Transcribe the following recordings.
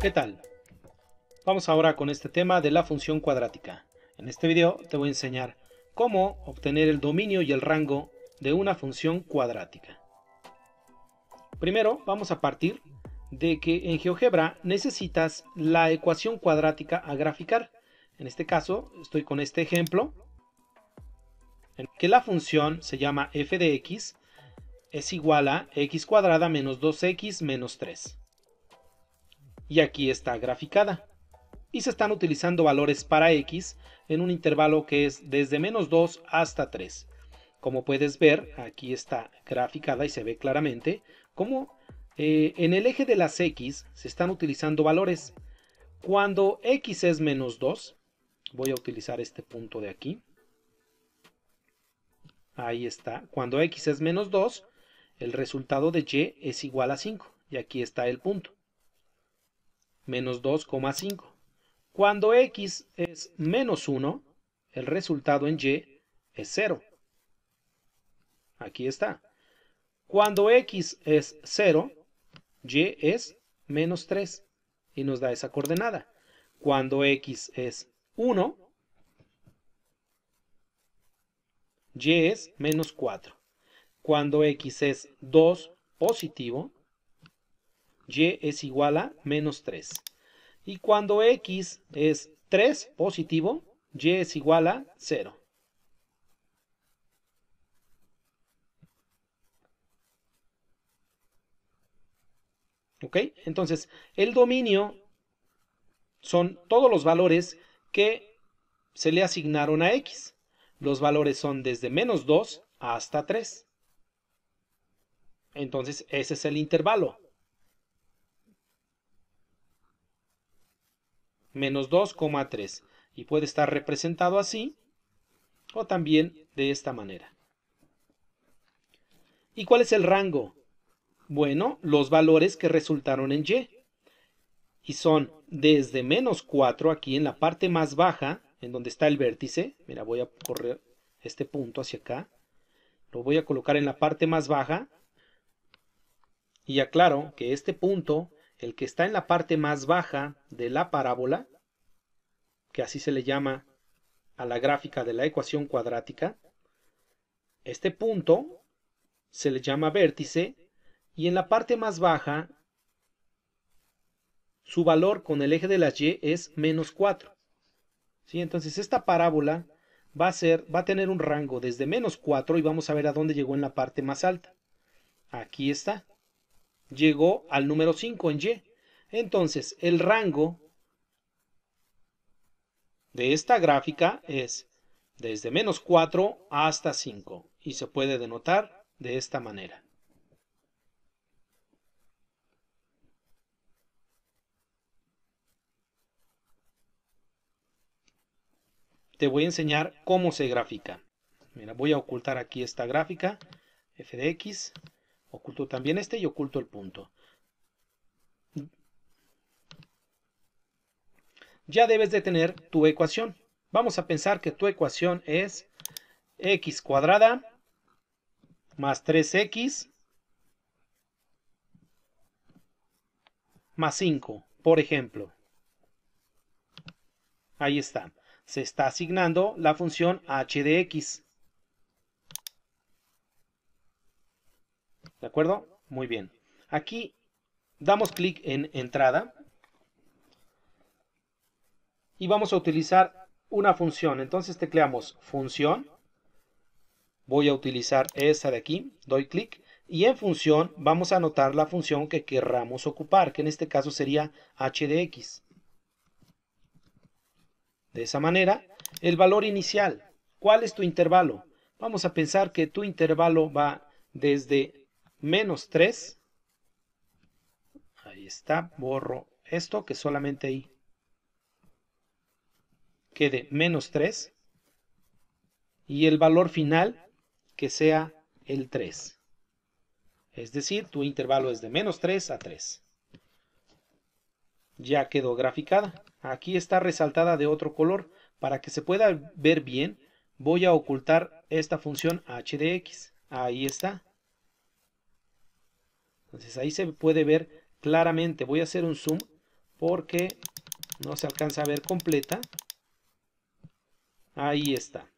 ¿Qué tal? Vamos ahora con este tema de la función cuadrática. En este video te voy a enseñar cómo obtener el dominio y el rango de una función cuadrática. Primero vamos a partir de que en GeoGebra necesitas la ecuación cuadrática a graficar. En este caso estoy con este ejemplo en que la función se llama f de x es igual a x cuadrada menos 2x menos 3 y aquí está graficada. Y se están utilizando valores para x en un intervalo que es desde menos 2 hasta 3. Como puedes ver, aquí está graficada y se ve claramente cómo eh, en el eje de las x se están utilizando valores. Cuando x es menos 2, voy a utilizar este punto de aquí. Ahí está. Cuando x es menos 2, el resultado de y es igual a 5. Y aquí está el punto menos 2,5. Cuando x es menos 1, el resultado en y es 0. Aquí está. Cuando x es 0, y es menos 3 y nos da esa coordenada. Cuando x es 1, y es menos 4. Cuando x es 2 positivo, y es igual a menos 3. Y cuando x es 3 positivo, y es igual a 0. ¿Ok? Entonces, el dominio son todos los valores que se le asignaron a x. Los valores son desde menos 2 hasta 3. Entonces, ese es el intervalo. menos 2,3 y puede estar representado así o también de esta manera. ¿Y cuál es el rango? Bueno, los valores que resultaron en Y. Y son desde menos 4 aquí en la parte más baja, en donde está el vértice. Mira, voy a correr este punto hacia acá. Lo voy a colocar en la parte más baja. Y aclaro que este punto el que está en la parte más baja de la parábola, que así se le llama a la gráfica de la ecuación cuadrática, este punto se le llama vértice y en la parte más baja su valor con el eje de la Y es menos 4. ¿Sí? Entonces esta parábola va a, ser, va a tener un rango desde menos 4 y vamos a ver a dónde llegó en la parte más alta. Aquí está llegó al número 5 en Y. Entonces, el rango de esta gráfica es desde menos 4 hasta 5 y se puede denotar de esta manera. Te voy a enseñar cómo se grafica. Mira, voy a ocultar aquí esta gráfica, f de x, Oculto también este y oculto el punto. Ya debes de tener tu ecuación. Vamos a pensar que tu ecuación es x cuadrada más 3x más 5, por ejemplo. Ahí está. Se está asignando la función h de x. ¿De acuerdo? Muy bien. Aquí damos clic en entrada y vamos a utilizar una función. Entonces tecleamos función. Voy a utilizar esta de aquí. Doy clic y en función vamos a anotar la función que querramos ocupar, que en este caso sería hdx. De esa manera, el valor inicial. ¿Cuál es tu intervalo? Vamos a pensar que tu intervalo va desde menos 3. Ahí está, borro esto que solamente ahí quede menos 3. Y el valor final que sea el 3. Es decir, tu intervalo es de menos 3 a 3. Ya quedó graficada. Aquí está resaltada de otro color. Para que se pueda ver bien, voy a ocultar esta función h de x. Ahí está. Entonces ahí se puede ver claramente. Voy a hacer un zoom porque no se alcanza a ver completa. Ahí está.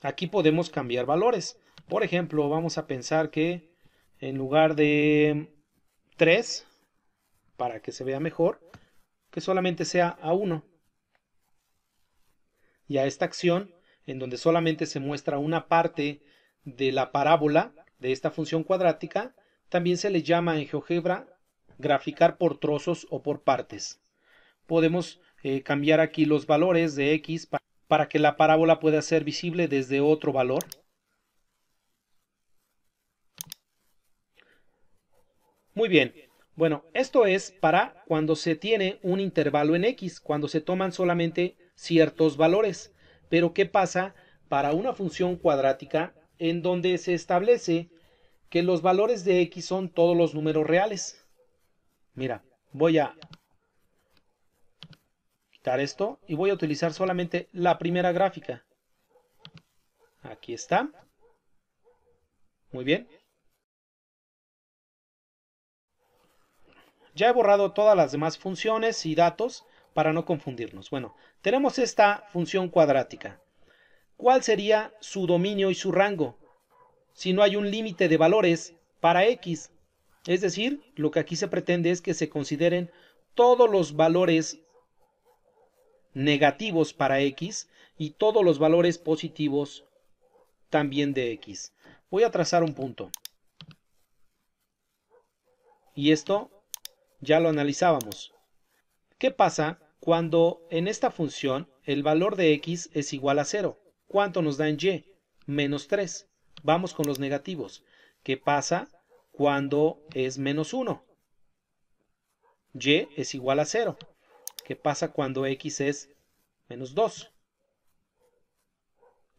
Aquí podemos cambiar valores. Por ejemplo, vamos a pensar que en lugar de 3, para que se vea mejor, que solamente sea a 1. Y a esta acción, en donde solamente se muestra una parte de la parábola de esta función cuadrática también se le llama en GeoGebra graficar por trozos o por partes. Podemos eh, cambiar aquí los valores de x para que la parábola pueda ser visible desde otro valor. Muy bien. Bueno, esto es para cuando se tiene un intervalo en x, cuando se toman solamente ciertos valores. Pero ¿qué pasa para una función cuadrática en donde se establece que los valores de x son todos los números reales. Mira, voy a quitar esto y voy a utilizar solamente la primera gráfica. Aquí está. Muy bien. Ya he borrado todas las demás funciones y datos para no confundirnos. Bueno, tenemos esta función cuadrática cuál sería su dominio y su rango, si no hay un límite de valores para X. Es decir, lo que aquí se pretende es que se consideren todos los valores negativos para X y todos los valores positivos también de X. Voy a trazar un punto. Y esto ya lo analizábamos. ¿Qué pasa cuando en esta función el valor de X es igual a 0? ¿Cuánto nos da en y? Menos 3. Vamos con los negativos. ¿Qué pasa cuando es menos 1? Y es igual a 0. ¿Qué pasa cuando X es menos 2?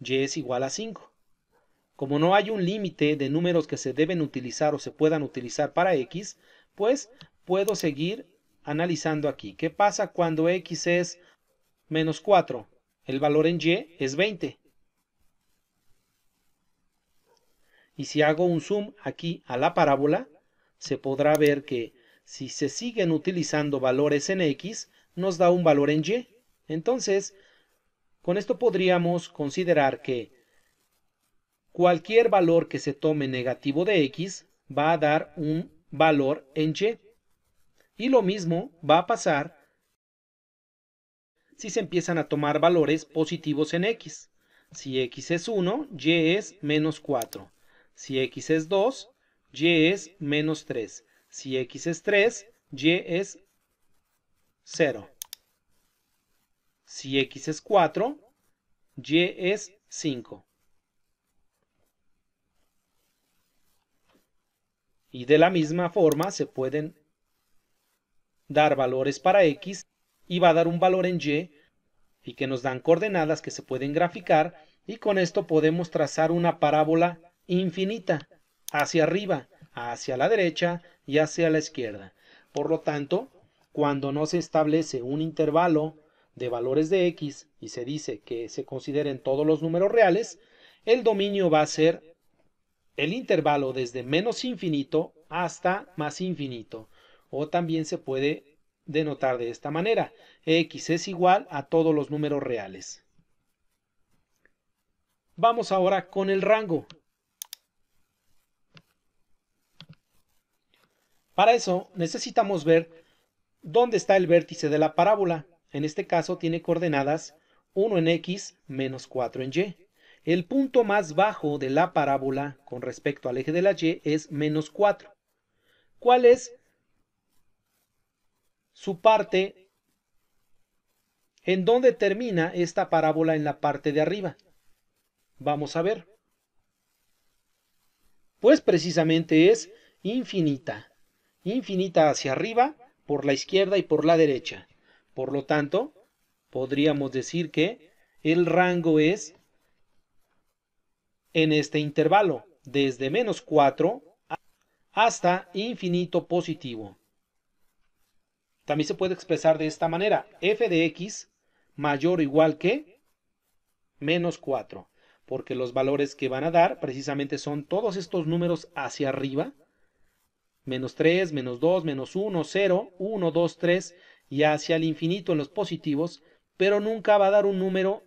Y es igual a 5. Como no hay un límite de números que se deben utilizar o se puedan utilizar para X, pues puedo seguir analizando aquí. ¿Qué pasa cuando X es menos 4? el valor en Y es 20. Y si hago un zoom aquí a la parábola, se podrá ver que si se siguen utilizando valores en X, nos da un valor en Y. Entonces, con esto podríamos considerar que cualquier valor que se tome negativo de X va a dar un valor en Y. Y lo mismo va a pasar si se empiezan a tomar valores positivos en x. Si x es 1, y es menos 4. Si x es 2, y es menos 3. Si x es 3, y es 0. Si x es 4, y es 5. Y de la misma forma se pueden dar valores para x y va a dar un valor en y y que nos dan coordenadas que se pueden graficar y con esto podemos trazar una parábola infinita hacia arriba, hacia la derecha y hacia la izquierda. Por lo tanto, cuando no se establece un intervalo de valores de x y se dice que se consideren todos los números reales, el dominio va a ser el intervalo desde menos infinito hasta más infinito. O también se puede denotar de esta manera. X es igual a todos los números reales. Vamos ahora con el rango. Para eso necesitamos ver dónde está el vértice de la parábola. En este caso tiene coordenadas 1 en x menos 4 en y. El punto más bajo de la parábola con respecto al eje de la y es menos 4. ¿Cuál es su parte, en dónde termina esta parábola en la parte de arriba. Vamos a ver. Pues precisamente es infinita, infinita hacia arriba, por la izquierda y por la derecha. Por lo tanto, podríamos decir que el rango es en este intervalo, desde menos 4 hasta infinito positivo. También se puede expresar de esta manera, f de x mayor o igual que menos 4, porque los valores que van a dar precisamente son todos estos números hacia arriba, menos 3, menos 2, menos 1, 0, 1, 2, 3 y hacia el infinito en los positivos, pero nunca va a dar un número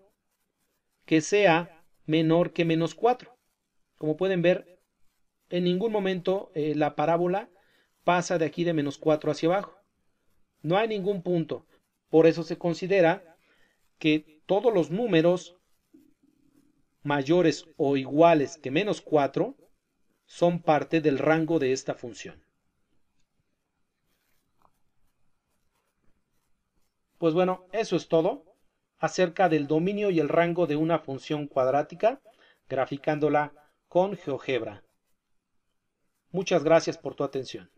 que sea menor que menos 4. Como pueden ver, en ningún momento eh, la parábola pasa de aquí de menos 4 hacia abajo. No hay ningún punto. Por eso se considera que todos los números mayores o iguales que menos 4 son parte del rango de esta función. Pues bueno, eso es todo acerca del dominio y el rango de una función cuadrática, graficándola con GeoGebra. Muchas gracias por tu atención.